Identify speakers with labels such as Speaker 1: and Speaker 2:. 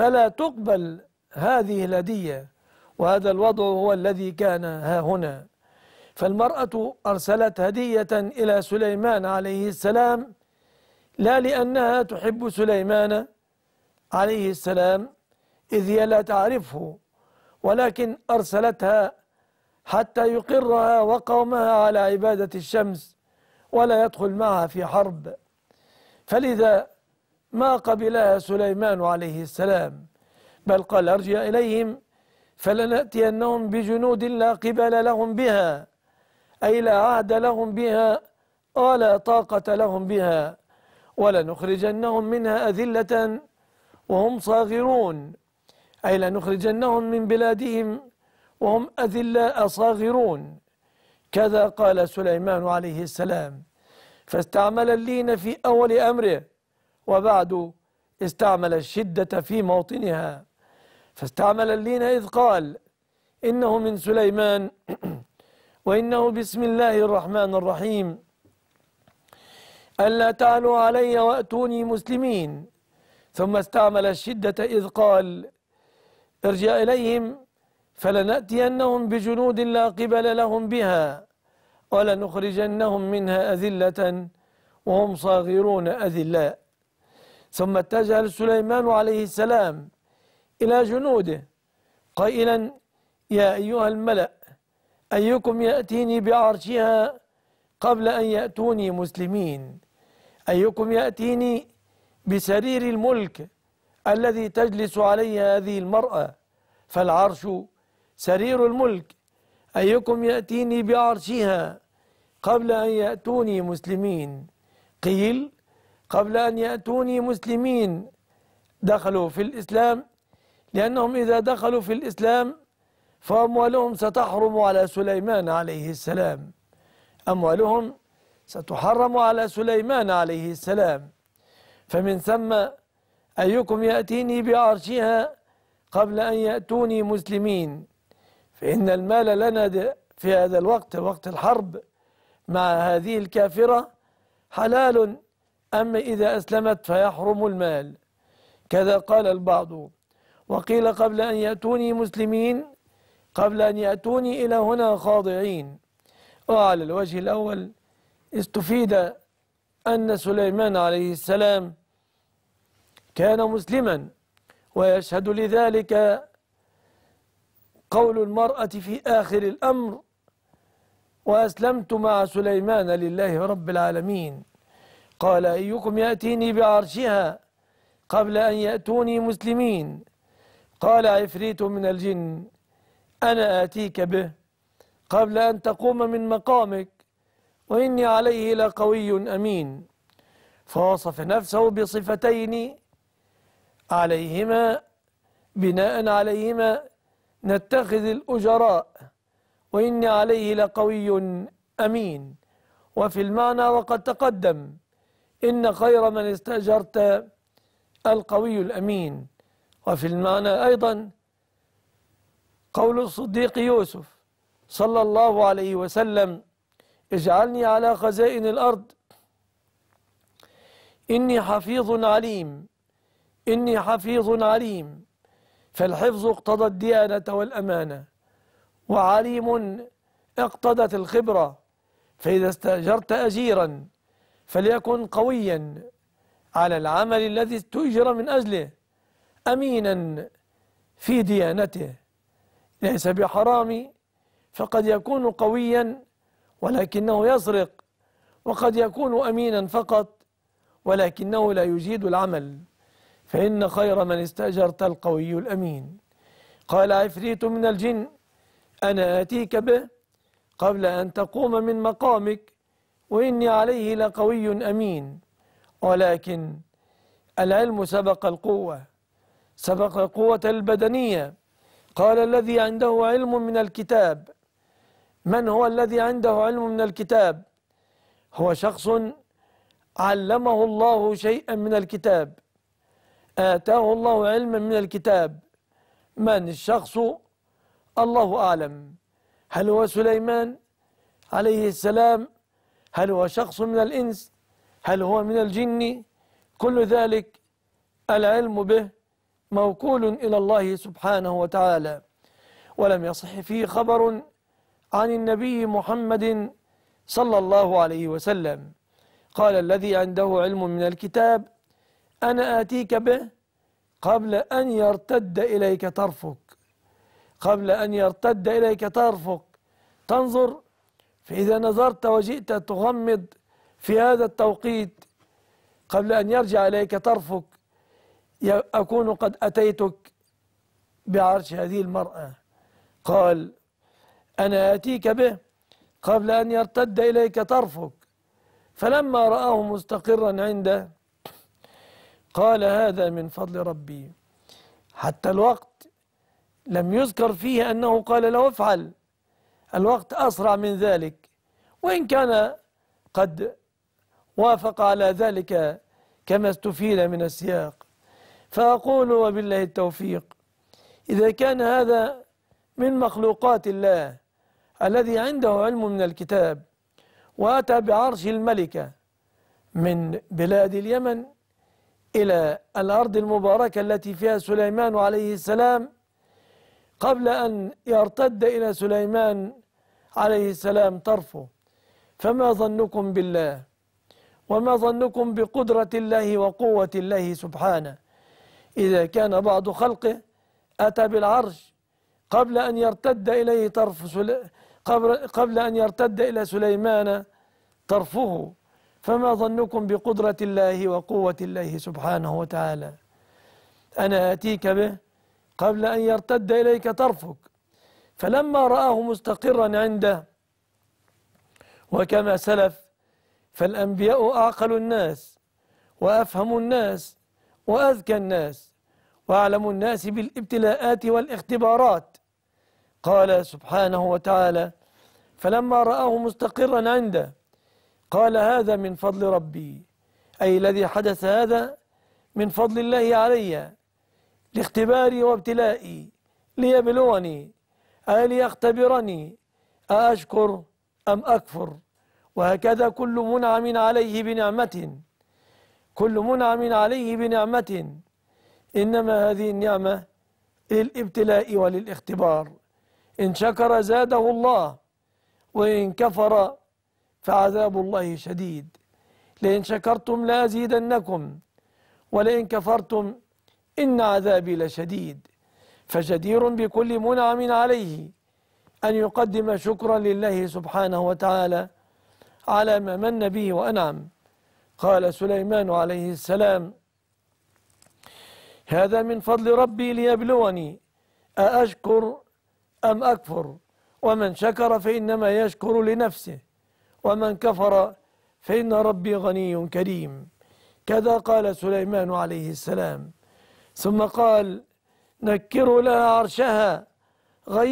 Speaker 1: فلا تقبل هذه الهدية وهذا الوضع هو الذي كان ها هنا فالمرأة أرسلت هدية إلى سليمان عليه السلام لا لأنها تحب سليمان عليه السلام إذ هي لا تعرفه ولكن أرسلتها حتى يقرها وقومها على عبادة الشمس ولا يدخل معها في حرب فلذا ما قبلها سليمان عليه السلام بل قال ارجع إليهم فلنأتينهم بجنود لا قبل لهم بها أي لا عهد لهم بها ولا طاقة لهم بها ولنخرجنهم منها أذلة وهم صاغرون أي لنخرجنهم من بلادهم وهم أذلاء صاغرون كذا قال سليمان عليه السلام فاستعمل اللين في أول أمره وبعد استعمل الشدة في موطنها فاستعمل اللين إذ قال إنه من سليمان وإنه بسم الله الرحمن الرحيم ألا تعلوا علي وأتوني مسلمين ثم استعمل الشدة إذ قال ارجع إليهم فلنأتينهم بجنود لا قبل لهم بها ولنخرجنهم منها أذلة وهم صاغرون أذلاء ثم اتجه سليمان عليه السلام إلى جنوده قائلا يا أيها الملأ أيكم يأتيني بعرشها قبل أن يأتوني مسلمين أيكم يأتيني بسرير الملك الذي تجلس عليه هذه المرأة فالعرش سرير الملك أيكم يأتيني بعرشها قبل أن يأتوني مسلمين قيل قبل أن يأتوني مسلمين دخلوا في الإسلام لأنهم إذا دخلوا في الإسلام فأموالهم ستحرم على سليمان عليه السلام أموالهم ستحرم على سليمان عليه السلام فمن ثم أيكم يأتيني بعرشها قبل أن يأتوني مسلمين فإن المال لنا في هذا الوقت وقت الحرب مع هذه الكافرة حلال أما إذا أسلمت فيحرم المال كذا قال البعض وقيل قبل أن يأتوني مسلمين قبل أن يأتوني إلى هنا خاضعين وعلى الوجه الأول استفيد أن سليمان عليه السلام كان مسلما ويشهد لذلك قول المرأة في آخر الأمر وأسلمت مع سليمان لله رب العالمين قال أيكم يأتيني بعرشها قبل أن يأتوني مسلمين قال عفريت من الجن أنا آتيك به قبل أن تقوم من مقامك وإني عليه لقوي أمين فوصف نفسه بصفتين عليهما بناء عليهما نتخذ الأجراء وإني عليه لقوي أمين وفي المعنى وقد تقدم إن خير من استأجرت القوي الأمين وفي المعنى أيضا قول الصديق يوسف صلى الله عليه وسلم اجعلني على خزائن الأرض إني حفيظ عليم إني حفيظ عليم فالحفظ اقتضى الديانة والأمانة وعليم اقتضت الخبرة فإذا استأجرت أجيرا فليكن قويا على العمل الذي استؤجر من أجله أمينا في ديانته ليس بحرامي فقد يكون قويا ولكنه يسرق وقد يكون أمينا فقط ولكنه لا يجيد العمل فإن خير من استأجرت القوي الأمين قال عفريت من الجن أنا آتيك به قبل أن تقوم من مقامك وإني عليه لقوي أمين ولكن العلم سبق القوة سبق القوة البدنية قال الذي عنده علم من الكتاب من هو الذي عنده علم من الكتاب هو شخص علمه الله شيئا من الكتاب آتاه الله علما من الكتاب من الشخص الله أعلم هل هو سليمان عليه السلام هل هو شخص من الإنس هل هو من الجن كل ذلك العلم به موكول إلى الله سبحانه وتعالى ولم يصح فيه خبر عن النبي محمد صلى الله عليه وسلم قال الذي عنده علم من الكتاب أنا آتيك به قبل أن يرتد إليك طرفك قبل أن يرتد إليك طرفك تنظر فإذا نظرت وجئت تغمض في هذا التوقيت قبل أن يرجع إليك طرفك أكون قد أتيتك بعرش هذه المرأة قال أنا آتيك به قبل أن يرتد إليك طرفك فلما رآه مستقرا عنده قال هذا من فضل ربي حتى الوقت لم يذكر فيه أنه قال له افعل الوقت أسرع من ذلك وإن كان قد وافق على ذلك كما استفيد من السياق فأقول وبالله التوفيق إذا كان هذا من مخلوقات الله الذي عنده علم من الكتاب وأتى بعرش الملكة من بلاد اليمن إلى الأرض المباركة التي فيها سليمان عليه السلام قبل أن يرتد إلى سليمان عليه السلام طرفه فما ظنكم بالله وما ظنكم بقدرة الله وقوة الله سبحانه إذا كان بعض خلقه أتى بالعرش قبل أن يرتد إليه طرف سل... قبل... قبل أن يرتد إلى سليمان طرفه فما ظنكم بقدرة الله وقوة الله سبحانه وتعالى أنا آتيك به قبل أن يرتد إليك طرفك فلما رآه مستقرا عنده وكما سلف فالأنبياء أعقل الناس وأفهم الناس وأذكى الناس وأعلم الناس بالابتلاءات والاختبارات قال سبحانه وتعالى فلما رآه مستقرا عنده قال هذا من فضل ربي أي الذي حدث هذا من فضل الله علي لاختباري وابتلائي ليبلوني ليختبرني أأشكر أم أكفر وهكذا كل منعم عليه بنعمة كل منعم عليه بنعمة إنما هذه النعمة للابتلاء وللاختبار إن شكر زاده الله وإن كفر فعذاب الله شديد لئن شكرتم لأزيدنكم ولئن كفرتم إن عذابي لشديد فجدير بكل منعم عليه أن يقدم شكرا لله سبحانه وتعالى على ما من به وأنعم قال سليمان عليه السلام هذا من فضل ربي ليبلوني أأشكر أم أكفر ومن شكر فإنما يشكر لنفسه ومن كفر فإن ربي غني كريم كذا قال سليمان عليه السلام ثم قال نكروا لها عرشها غير